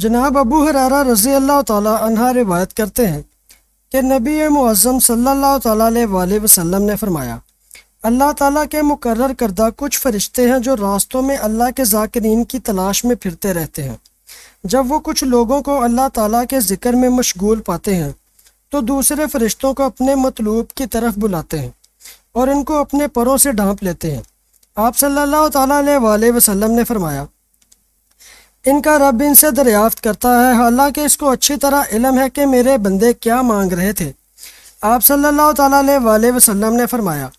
जनाब अबू हरारा रज़ी अल्लाह तह रिवायत करते हैं कि नबी मुज़म सल्ला वसम ने फ़रमाया अल्लाह ताला के मुकर्र करदा कुछ फ़रिश्ते हैं जो रास्तों में अल्लाह के जाकरीन की तलाश में फिरते रहते हैं जब वो कुछ लोगों को अल्लाह ताला के ज़िक्र में मशगूल पाते हैं तो दूसरे फरिश्तों को अपने मतलूब की तरफ बुलाते हैं और इनको अपने परों से ढांप लेते हैं आप सल्लल्लाहु अलैहि वसल्लम ने फरमाया इनका रब इनसे दरियाफ्त करता है हालांकि इसको अच्छी तरह इलम है कि मेरे बंदे क्या मांग रहे थे आप सल्लल्लाहु अलैहि वसल्लम ने फरमाया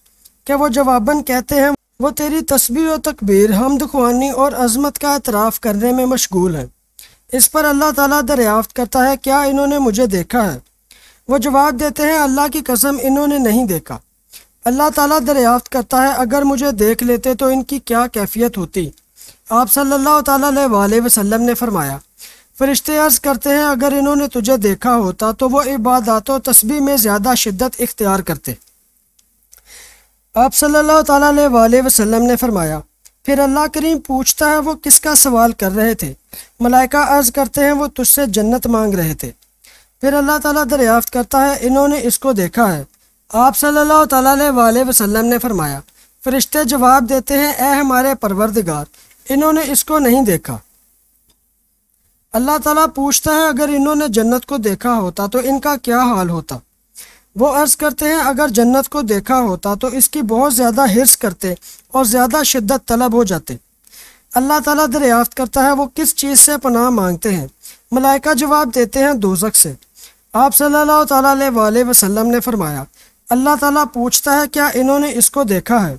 कि वो जवाबन कहते हैं वो तेरी तस्वीर व तकबीर हमद खुआनी और अजमत का एतराफ़ करने में मशगूल है इस पर अल्लाह ताला दरियाफ्त करता है क्या इन्होंने मुझे देखा है वो जवाब देते हैं अल्लाह की कसम इन्होंने नहीं देखा अल्लाह ताला दरियाफ्त करता है अगर मुझे देख लेते तो इनकी क्या कैफियत होती आप सल्लल्लाहु सल्ला वसल्लम ने फरमाया फरिश्ते अर्ज़ करते हैं अगर इन्होंने तुझे देखा होता तो वो इबादत व तस्बी में ज़्यादा शिद्दत इख्तियार करते आप सल्लल्लाहु सल्ला वसल्लम ने फरमाया फिर अल्लाह करीम पूछता है वो किसका सवाल कर रहे थे मलाइका अर्ज़ करते हैं वो तुझसे जन्नत मांग रहे थे फिर अल्लाह ताला दरियाफ्त करता है इन्होंने इसको देखा है आप सल्लल्लाहु अलैहि वसल्लम ने फरमाया फरिश्ते जवाब देते हैं ए हमारे परवरदगार इन्होंने इसको नहीं देखा अल्लाह ताला पूछता है अगर इन्होंने जन्नत को देखा होता तो इनका क्या हाल होता वो अर्ज़ करते हैं अगर जन्नत को देखा होता तो इसकी बहुत ज़्यादा हिरस करते और ज़्यादा शिद्दत तलब हो जाते अल्लाह ताला दरियाफ्त करता है वो किस चीज़ से पनाह मांगते हैं मलाइका जवाब देते हैं दोजक से आप सल्लल्लाहु अलैहि वसल्लम ने फरमाया अल्लाह ताला पूछता है क्या इन्होंने इसको देखा है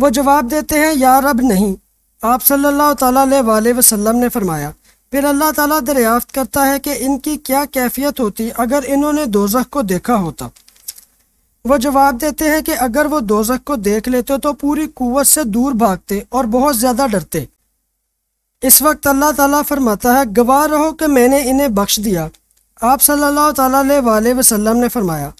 वो जवाब देते हैं यार अब नहीं आप सल्लल्लाहु अलैहि वसल्लम ने फरमाया फिर अल्लाह ताला दरियाफ्त करता है कि इनकी क्या कैफियत होती अगर इन्होंने दोजख को देखा होता वो जवाब देते हैं कि अगर वो दोजख को देख लेते तो पूरी कुत से दूर भागते और बहुत ज़्यादा डरते इस वक्त अल्लाह ताला फरमाता है गवाह रहो कि मैंने इन्हें बख्श दिया आप सल्ला वसलम ने फरमाया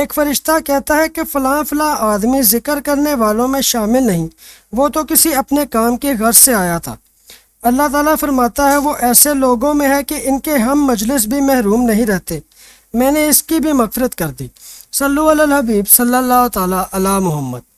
एक फ़रिश्ता कहता है कि फ़लाँ फ़लाँ आदमी ज़िक्र करने वालों में शामिल नहीं वो तो किसी अपने काम के गर्ज से आया था अल्लाह ताला फरमाता है वो ऐसे लोगों में है कि इनके हम मजलिस भी महरूम नहीं रहते मैंने इसकी भी मफ़रत कर दी सल्लल्लाहु अलैहि हबीब सल्ला तला अला मोहम्मद